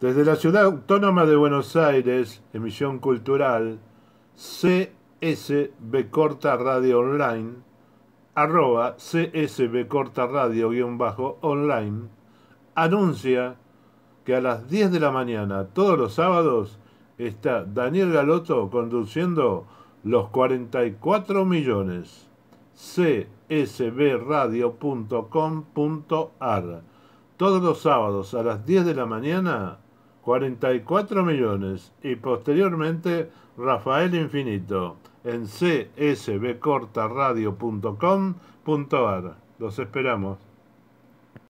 Desde la Ciudad Autónoma de Buenos Aires, emisión cultural, CSB Corta Radio Online, arroba CSB Corta Radio guión bajo online, anuncia que a las 10 de la mañana, todos los sábados, está Daniel Galoto conduciendo los 44 millones. csbradio.com.ar Todos los sábados a las 10 de la mañana 44 millones y posteriormente Rafael Infinito en csbcortaradio.com.ar. Los esperamos.